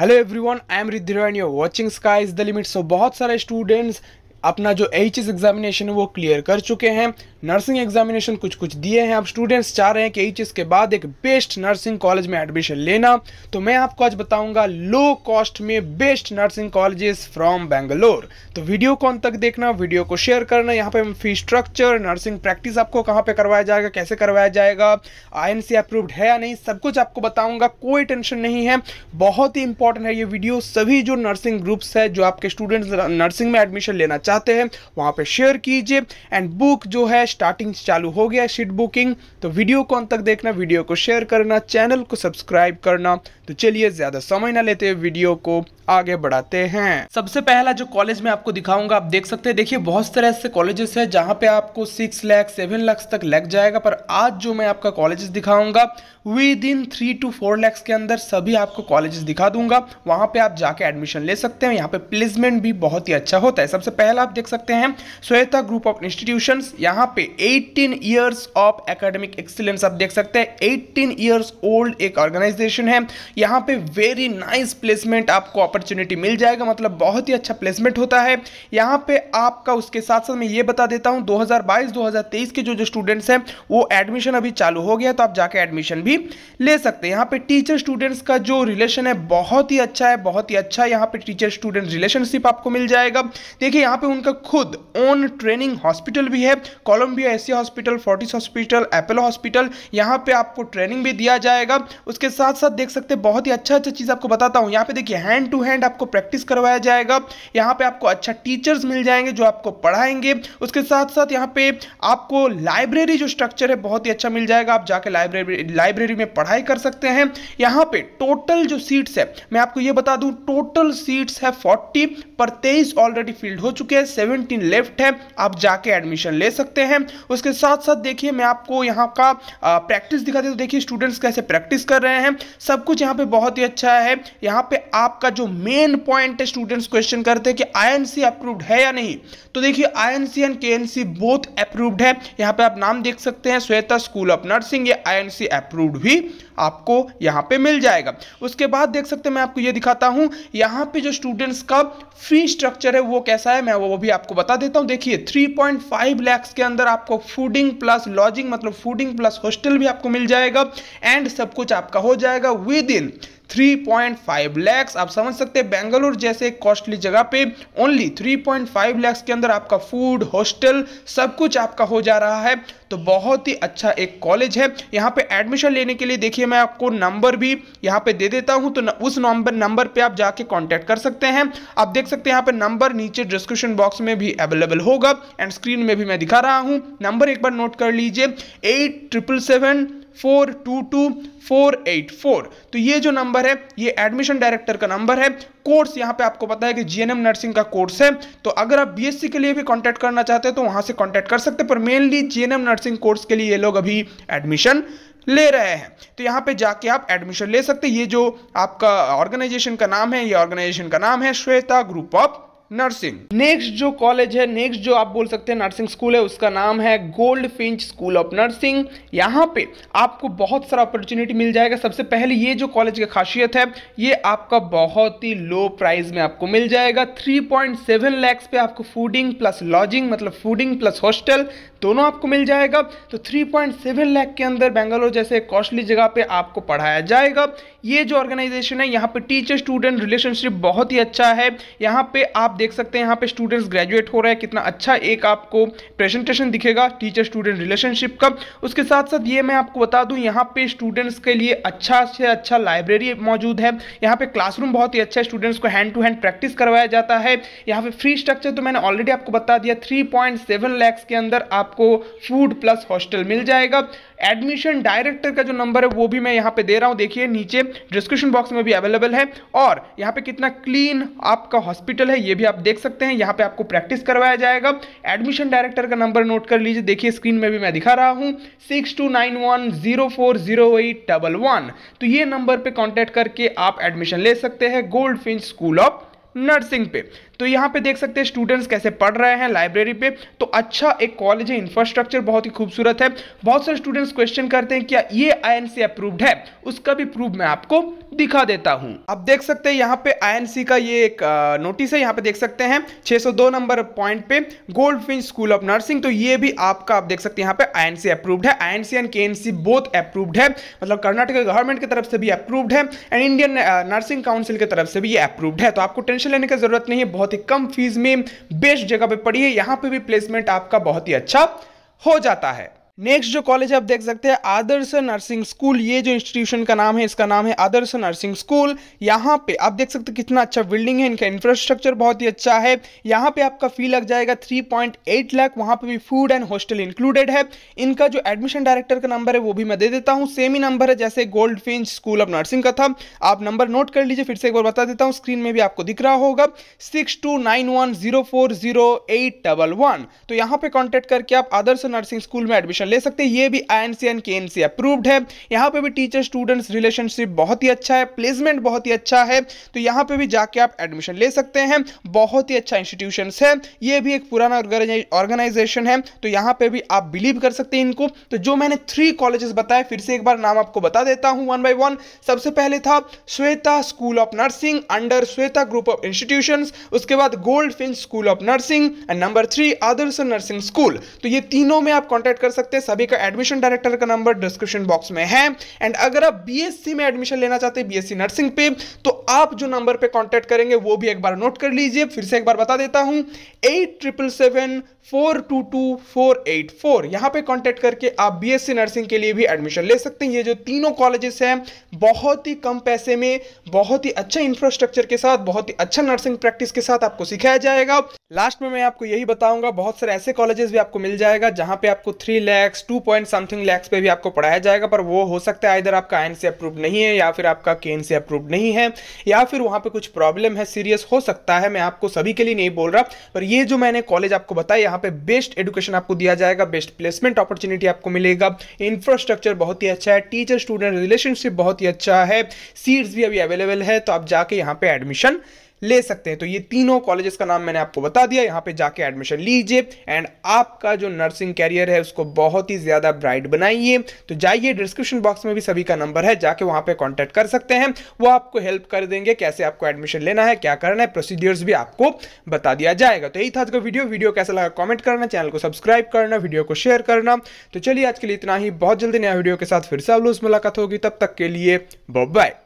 hello everyone I am Riddhira and you watching sky is the limit so बहुत सारे students अपना जो H S examination है वो क्लियर कर चुके हैं नर्सिंग एग्जामिनेशन कुछ कुछ दिए हैं अब स्टूडेंट्स चाह रहे हैं कि एच के बाद एक बेस्ट नर्सिंग कॉलेज में एडमिशन लेना तो मैं आपको आज बताऊंगा लो कॉस्ट में best nursing colleges from Bangalore तो वीडियो कौन तक देखना वीडियो को शेयर करना यहाँ पे फी स्ट्रक्चर नर्सिंग प्रैक्टिस आपको कहाँ पे करवाया जाएगा कैसे करवाया जाएगा आई अप्रूव्ड है या नहीं सब कुछ आपको बताऊंगा कोई टेंशन नहीं है बहुत ही इंपॉर्टेंट है ये वीडियो सभी जो नर्सिंग ग्रुप्स है जो आपके स्टूडेंट्स नर्सिंग में एडमिशन लेना चाहते जाते हैं वहाँ पर शेयर कीजिए एंड बुक जो है स्टार्टिंग चालू हो गया सीट बुकिंग तो वीडियो को अंत तक देखना वीडियो को शेयर करना चैनल को सब्सक्राइब करना तो चलिए ज़्यादा समय ना लेते हैं वीडियो को आगे बढ़ाते हैं सबसे पहला जो कॉलेज में आपको दिखाऊंगा आप देख सकते हैं देखिए बहुत तरह से कॉलेजेस हैं जहां पे आपको सिक्स लाख सेवन लाख तक लग जाएगा पर आज जो मैं आपका कॉलेजेस दिखाऊंगा within three to four lakhs के अंदर सभी आपको कॉलेजेस दिखा दूंगा वहां पे आप जाके एडमिशन ले सकते हैं यहाँ पे प्लेसमेंट भी बहुत ही अच्छा होता है सबसे पहला पहला आप देख सकते हैं स्वेता ग्रुप ऑफ इंस्टीट्यूशन यहाँ पे 18 ईयर्स ऑफ एकेडमिक एक्सीलेंस आप देख सकते हैं 18 ईयर्स ओल्ड एक ऑर्गेनाइजेशन है यहाँ पे वेरी नाइस प्लेसमेंट आपको अपॉर्चुनिटी मिल जाएगा मतलब बहुत ही अच्छा प्लेसमेंट होता है यहाँ पे आपका उसके साथ साथ मैं ये बता देता हूँ 2022-2023 के जो जो स्टूडेंट्स हैं वो एडमिशन अभी चालू हो गया तो आप जाके एडमिशन भी ले सकते हैं यहाँ पे टीचर स्टूडेंट्स का जो रिलेशन है बहुत ही अच्छा है बहुत ही अच्छा है यहाँ पे टीचर स्टूडेंट रिलेशनशिप आपको मिल जाएगा देखिए यहाँ पे पे उनका खुद ओन ट्रेनिंग हॉस्पिटल भी है Columbia Asia hospital Fortis hospital Apollo hospital यहाँ पे आपको ट्रेनिंग भी दिया जाएगा उसके साथ साथ देख सकते हैं बहुत ही अच्छा अच्छा चीज़ आपको बताता हूँ यहाँ पे देखिए हैंड टू हैंड आपको प्रैक्टिस करवाया जाएगा यहाँ पे आपको अच्छा टीचर्स मिल जाएंगे जो आपको पढ़ाएंगे उसके साथ साथ यहाँ पे आपको लाइब्रेरी जो स्ट्रक्चर है बहुत ही अच्छा मिल जाएगा आप जाके लाइब्रेरी लाइब्रेरी में पढ़ाई कर सकते हैं यहाँ पे टोटल जो सीट्स है मैं आपको ये बता दूँ टोटल सीट्स है फोर्टी पर तेईस ऑलरेडी फील्ड हो चुके है सेवनटीन लेफ्ट है आप जाके एडमिशन ले सकते हैं उसके साथ साथ देखिए मैं आपको यहाँ का प्रैक्टिस दिखा दिखाते तो देखिए स्टूडेंट्स कैसे प्रैक्टिस कर रहे हैं सब कुछ यहाँ पे बहुत ही अच्छा है यहाँ पे आपका जो मेन पॉइंट है स्टूडेंट्स क्वेश्चन करते हैं कि आईएनसी अप्रूव्ड है या नहीं तो देखिए INC and KNC both approved है यहाँ पे आप नाम देख सकते हैं श्वेता स्कूल ऑफ नर्सिंग ये आईएनसी अप्रूव्ड भी आपको यहाँ पे मिल जाएगा उसके बाद देख सकते हैं मैं आपको ये दिखाता हूँ यहाँ पे जो स्टूडेंट्स का फी स्ट्रक्चर है वो कैसा है मैं वो भी आपको बता देता हूँ देखिए 3.5 लैक्स के अंदर आपको फूडिंग प्लस लॉजिंग मतलब फूडिंग प्लस हॉस्टल भी आपको मिल जाएगा एंड सब कुछ आपका हो जाएगा विद इन 3.5 लैक्स आप समझ सकते हैं बेंगलोर जैसे कॉस्टली जगह पे ओनली 3.5 लैक्स के अंदर आपका फूड हॉस्टल सब कुछ आपका हो जा रहा है तो बहुत ही अच्छा एक कॉलेज है यहाँ पे एडमिशन लेने के लिए देखिए मैं आपको नंबर भी यहाँ पे दे देता हूँ तो न, उस नंबर नंबर पे आप जाके कांटेक्ट कर सकते हैं आप देख सकते हैं यहाँ पे नंबर नीचे डिस्क्रिप्शन बॉक्स में भी अवेलेबल होगा एंड स्क्रीन में भी मैं दिखा रहा हूँ नंबर एक बार नोट कर लीजिए eight triple seven four two two four eight four तो ये जो नंबर है ये एडमिशन डायरेक्टर का नंबर है कोर्स यहाँ पे आपको पता है कि जीएनएम नर्सिंग का कोर्स है तो अगर आप बीएससी के लिए भी कांटेक्ट करना चाहते हैं तो वहाँ से कांटेक्ट कर सकते हैं पर मेनली जीएनएम नर्सिंग कोर्स के लिए ये लोग अभी एडमिशन ले रहे हैं तो यहाँ पे जाके आप एडमिशन ले सकते हैं ये जो आपका ऑर्गेनाइजेशन का नाम है ये ऑर्गेनाइजेशन का नाम है Shweta group of nursing next जो कॉलेज है नेक्स्ट जो आप बोल सकते हैं नर्सिंग स्कूल है उसका नाम है Gold Finch school of nursing यहाँ पे आपको बहुत सारा अपॉर्चुनिटी मिल जाएगा सबसे पहले ये जो कॉलेज की खासियत है ये आपका बहुत ही लो प्राइस में आपको मिल जाएगा 3.7 लैक्स पे आपको फूडिंग प्लस लॉजिंग मतलब फूडिंग प्लस हॉस्टल दोनों आपको मिल जाएगा तो थ्री पॉइंट के अंदर बेंगलोर जैसे कॉस्टली जगह पर आपको पढ़ाया जाएगा ये जो ऑर्गेनाइजेशन है यहाँ पे टीचर स्टूडेंट रिलेशनशिप बहुत ही अच्छा है यहाँ पे आप देख सकते हैं यहाँ पे स्टूडेंट्स ग्रेजुएट हो रहे हैं कितना अच्छा एक आपको प्रेजेंटेशन दिखेगा टीचर स्टूडेंट रिलेशनशिप का उसके साथ साथ ये मैं आपको बता दूँ यहाँ पे स्टूडेंट्स के लिए अच्छा से अच्छा लाइब्रेरी मौजूद है यहाँ पे क्लासरूम बहुत ही अच्छा है स्टूडेंट्स को हैंड टू हैंड प्रैक्टिस करवाया जाता है यहाँ पे फ्री स्ट्रक्चर तो मैंने ऑलरेडी आपको बता दिया थ्री पॉइंट सेवन लैक्स के अंदर आपको फूड प्लस हॉस्टल मिल जाएगा एडमिशन डायरेक्टर का जो नंबर है वो भी मैं यहाँ पे दे रहा हूँ देखिए नीचे डिस्क्रिप्शन बॉक्स में भी अवेलेबल है और यहाँ पे कितना क्लीन आपका हॉस्पिटल है ये भी आप देख सकते हैं यहाँ पे आपको प्रैक्टिस करवाया जाएगा एडमिशन डायरेक्टर का नंबर नोट कर लीजिए देखिए स्क्रीन में भी मैं दिखा रहा हूँ six two nine one zero four zero eight double one तो ये नंबर पर कॉन्टैक्ट करके आप एडमिशन ले सकते हैं Gold Finch school of nursing पे तो यहाँ पे देख सकते हैं स्टूडेंट्स कैसे पढ़ रहे हैं लाइब्रेरी पे तो अच्छा एक कॉलेज है इंफ्रास्ट्रक्चर बहुत ही खूबसूरत है बहुत सारे स्टूडेंट्स क्वेश्चन करते हैं क्या ये आई अप्रूव्ड है उसका भी प्रूफ मैं आपको दिखा देता हूँ अब देख सकते हैं यहाँ पे आई का ये एक नोटिस है यहाँ पे देख सकते हैं छः नंबर पॉइंट पे Gold Finch school of nursing तो ये भी आपका आप देख सकते हैं यहाँ पे आई अप्रूव्ड है I and K both approved है मतलब कर्नाटक गवर्नमेंट की तरफ से भी अप्रूव्ड है एंड इंडियन नर्सिंग काउंसिल की तरफ से भी ये अप्रूव्ड है तो आपको टेंशन लेने की जरूरत नहीं है बहुत बहुत ही कम फीस में बेस्ट जगह पे पड़ी है यहां पे भी प्लेसमेंट आपका बहुत ही अच्छा हो जाता है नेक्स्ट जो कॉलेज आप देख सकते हैं आदर्श नर्सिंग स्कूल ये जो इंस्टीट्यूशन का नाम है इसका नाम है आदर्श नर्सिंग स्कूल यहाँ पे आप देख सकते हैं कितना अच्छा बिल्डिंग है इनका इंफ्रास्ट्रक्चर बहुत ही अच्छा है यहाँ पे आपका फी लग जाएगा 3.8 लाख वहाँ पे भी फूड एंड हॉस्टल इंक्लूडेड है इनका जो एडमिशन डायरेक्टर का नंबर है वो भी मैं दे देता हूँ सेम ही नंबर है जैसे Gold Finch school of nursing का था आप नंबर नोट कर लीजिए फिर से एक बार बता देता हूँ स्क्रीन में भी आपको दिख रहा होगा सिक्स तो यहाँ पर कॉन्टैक्ट करके आप आदर्श नर्सिंग स्कूल में एडमिशन एक्शन ले सकते हैं ये भी I N K N approved है यहाँ पे भी टीचर स्टूडेंट्स रिलेशनशिप बहुत ही अच्छा है प्लेसमेंट बहुत ही अच्छा है तो यहाँ पे भी जाके आप एडमिशन ले सकते हैं बहुत ही अच्छा इंस्टीट्यूशन है ये भी एक पुराना ऑर्गेनाइजेशन है तो यहाँ पे भी आप बिलीव कर सकते हैं इनको तो जो मैंने थ्री कॉलेजेस बताए फिर से एक बार नाम आपको बता देता हूँ वन बाई वन सबसे पहले था Shweta school of nursing under Shweta group of institution उसके बाद Gold Finch school of nursing and number three Adarsh nursing school तो ये तीनों में आप कॉन्टैक्ट कर सकते हैं सकते हैं सभी का एडमिशन डायरेक्टर का नंबर डिस्क्रिप्शन बॉक्स में है एंड अगर आप बीएससी में एडमिशन लेना चाहते हैं बीएससी नर्सिंग पे तो आप जो नंबर पे कांटेक्ट करेंगे वो भी एक बार नोट कर लीजिए फिर से एक बार बता देता हूं eight triple seven four two two four eight four यहाँ पर कॉन्टैक्ट करके आप बी एस सी नर्सिंग के लिए भी एडमिशन ले सकते हैं ये जो तीनों कॉलेजेस हैं बहुत ही कम पैसे में बहुत ही अच्छा इंफ्रास्ट्रक्चर के साथ बहुत ही अच्छा नर्सिंग प्रैक्टिस के साथ आपको सिखाया जाएगा लास्ट में मैं आपको यही बताऊंगा बहुत सारे ऐसे कॉलेजेस भी आपको मिल जाएगा जहाँ पे आपको three lakhs two point something lakhs पे भी आपको पढ़ाया जाएगा पर वो हो सकता है इधर आपका एन सी अप्रूव नहीं है या फिर आपका के एन सी अप्रूव नहीं है या फिर वहाँ पे कुछ प्रॉब्लम है सीरियस हो सकता है मैं आपको सभी के लिए नहीं बोल रहा पर ये जो मैंने कॉलेज आपको बताया यहाँ पे बेस्ट एडुकेशन आपको दिया जाएगा बेस्ट प्लेसमेंट अपॉर्चुनिटी आपको मिलेगा इंफ्रास्ट्रक्चर बहुत ही अच्छा है टीचर स्टूडेंट रिलेशनशिप बहुत ही अच्छा है सीट्स भी अभी अवेलेबल है तो आप जाके यहाँ पे एडमिशन ले सकते हैं तो ये तीनों कॉलेजेस का नाम मैंने आपको बता दिया यहाँ पे जाके एडमिशन लीजिए एंड आपका जो नर्सिंग कैरियर है उसको बहुत ही ज़्यादा ब्राइट बनाइए तो जाइए डिस्क्रिप्शन बॉक्स में भी सभी का नंबर है जाके वहाँ पे कॉन्टैक्ट कर सकते हैं वो आपको हेल्प कर देंगे कैसे आपको एडमिशन लेना है क्या करना है प्रोसीडियर्स भी आपको बता दिया जाएगा तो यही था आज का वीडियो वीडियो कैसा लगा कॉमेंट करना चैनल को सब्सक्राइब करना वीडियो को शेयर करना तो चलिए आज के लिए इतना ही बहुत जल्दी नया वीडियो के साथ फिर से आप लोग मुलाकात होगी तब तक के लिए बाय